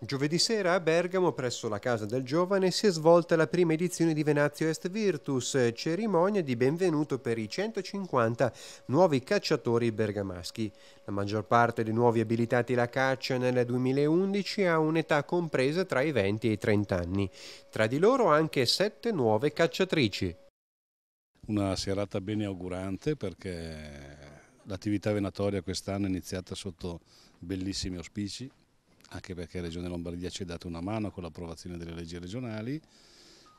Giovedì sera a Bergamo, presso la Casa del Giovane, si è svolta la prima edizione di Venazio Est Virtus, cerimonia di benvenuto per i 150 nuovi cacciatori bergamaschi. La maggior parte dei nuovi abilitati alla caccia nel 2011 ha un'età compresa tra i 20 e i 30 anni. Tra di loro anche sette nuove cacciatrici. Una serata ben augurante perché l'attività venatoria quest'anno è iniziata sotto bellissimi auspici anche perché Regione Lombardia ci ha dato una mano con l'approvazione delle leggi regionali.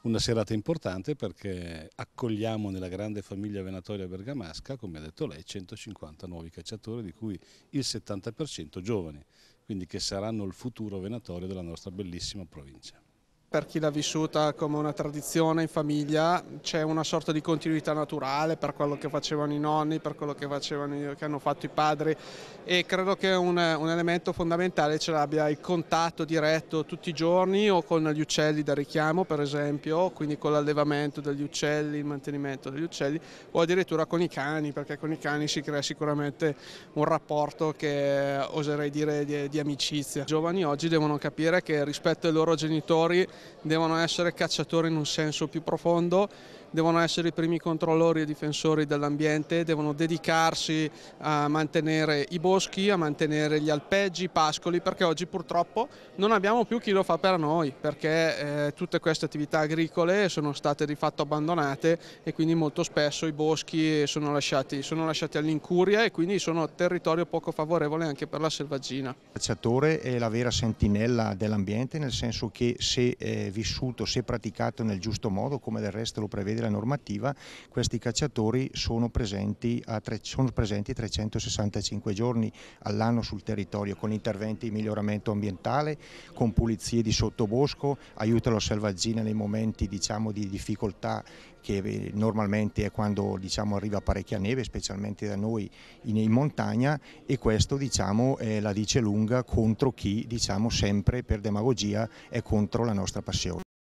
Una serata importante perché accogliamo nella grande famiglia venatoria bergamasca, come ha detto lei, 150 nuovi cacciatori, di cui il 70% giovani, quindi che saranno il futuro venatorio della nostra bellissima provincia per chi l'ha vissuta come una tradizione in famiglia c'è una sorta di continuità naturale per quello che facevano i nonni, per quello che, facevano, che hanno fatto i padri e credo che un, un elemento fondamentale ce l'abbia il contatto diretto tutti i giorni o con gli uccelli da richiamo per esempio, quindi con l'allevamento degli uccelli, il mantenimento degli uccelli o addirittura con i cani perché con i cani si crea sicuramente un rapporto che oserei dire di, di amicizia. I giovani oggi devono capire che rispetto ai loro genitori devono essere cacciatori in un senso più profondo, devono essere i primi controllori e difensori dell'ambiente, devono dedicarsi a mantenere i boschi, a mantenere gli alpeggi, i pascoli, perché oggi purtroppo non abbiamo più chi lo fa per noi, perché eh, tutte queste attività agricole sono state di fatto abbandonate e quindi molto spesso i boschi sono lasciati, sono lasciati all'incuria e quindi sono territorio poco favorevole anche per la selvaggina. Il cacciatore è la vera sentinella dell'ambiente, nel senso che se eh, eh, vissuto, se praticato nel giusto modo, come del resto lo prevede la normativa, questi cacciatori sono presenti, tre, sono presenti 365 giorni all'anno sul territorio con interventi di miglioramento ambientale, con pulizie di sottobosco, aiuto alla selvaggina nei momenti diciamo, di difficoltà che eh, normalmente è quando diciamo, arriva parecchia neve, specialmente da noi in, in montagna e questo diciamo, la dice lunga contro chi diciamo, sempre per demagogia è contro la nostra tapasieł.